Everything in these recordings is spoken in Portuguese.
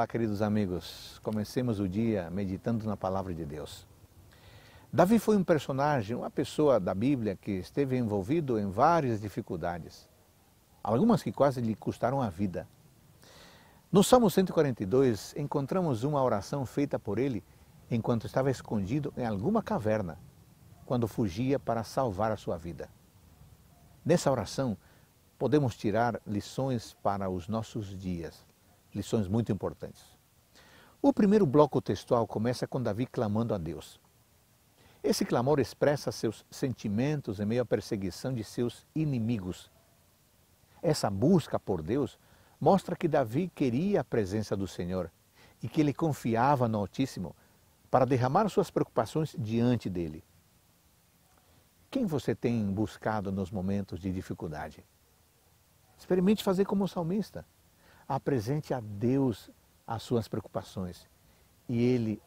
Olá, queridos amigos. Comecemos o dia meditando na palavra de Deus. Davi foi um personagem, uma pessoa da Bíblia que esteve envolvido em várias dificuldades, algumas que quase lhe custaram a vida. No Salmo 142, encontramos uma oração feita por ele enquanto estava escondido em alguma caverna, quando fugia para salvar a sua vida. Nessa oração, podemos tirar lições para os nossos dias lições muito importantes. O primeiro bloco textual começa com Davi clamando a Deus. Esse clamor expressa seus sentimentos em meio à perseguição de seus inimigos. Essa busca por Deus mostra que Davi queria a presença do Senhor e que ele confiava no Altíssimo para derramar suas preocupações diante dele. Quem você tem buscado nos momentos de dificuldade? Experimente fazer como o salmista. Apresente a Deus as suas preocupações e Ele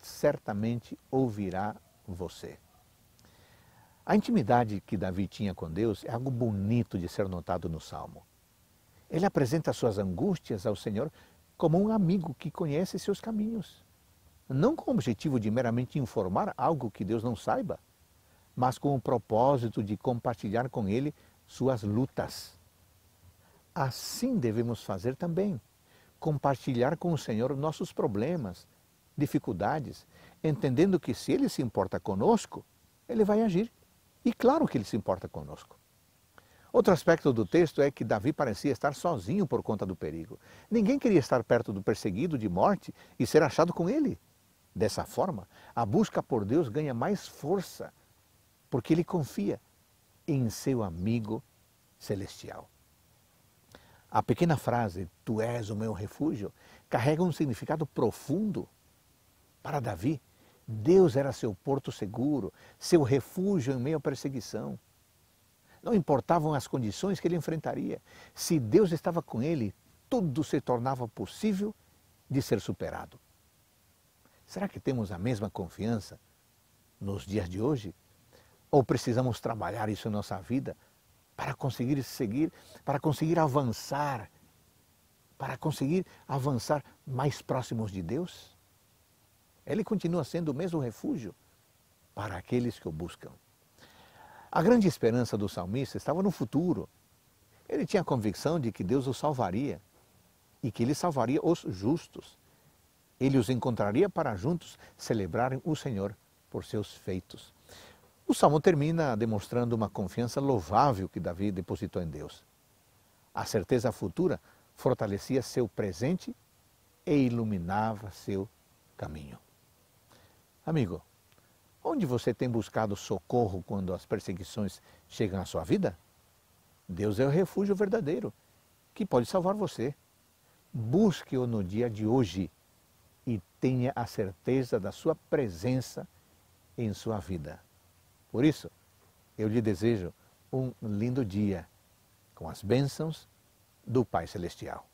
certamente ouvirá você. A intimidade que Davi tinha com Deus é algo bonito de ser notado no Salmo. Ele apresenta suas angústias ao Senhor como um amigo que conhece seus caminhos. Não com o objetivo de meramente informar algo que Deus não saiba, mas com o propósito de compartilhar com ele suas lutas, Assim devemos fazer também. Compartilhar com o Senhor nossos problemas, dificuldades, entendendo que se Ele se importa conosco, Ele vai agir. E claro que Ele se importa conosco. Outro aspecto do texto é que Davi parecia estar sozinho por conta do perigo. Ninguém queria estar perto do perseguido de morte e ser achado com ele. Dessa forma, a busca por Deus ganha mais força, porque ele confia em seu amigo celestial. A pequena frase, tu és o meu refúgio, carrega um significado profundo. Para Davi, Deus era seu porto seguro, seu refúgio em meio à perseguição. Não importavam as condições que ele enfrentaria. Se Deus estava com ele, tudo se tornava possível de ser superado. Será que temos a mesma confiança nos dias de hoje? Ou precisamos trabalhar isso em nossa vida para conseguir seguir, para conseguir avançar, para conseguir avançar mais próximos de Deus? Ele continua sendo o mesmo refúgio para aqueles que o buscam. A grande esperança do salmista estava no futuro. Ele tinha a convicção de que Deus o salvaria e que ele salvaria os justos. Ele os encontraria para juntos celebrarem o Senhor por seus feitos. O salmo termina demonstrando uma confiança louvável que Davi depositou em Deus. A certeza futura fortalecia seu presente e iluminava seu caminho. Amigo, onde você tem buscado socorro quando as perseguições chegam à sua vida? Deus é o refúgio verdadeiro que pode salvar você. Busque-o no dia de hoje e tenha a certeza da sua presença em sua vida. Por isso, eu lhe desejo um lindo dia com as bênçãos do Pai Celestial.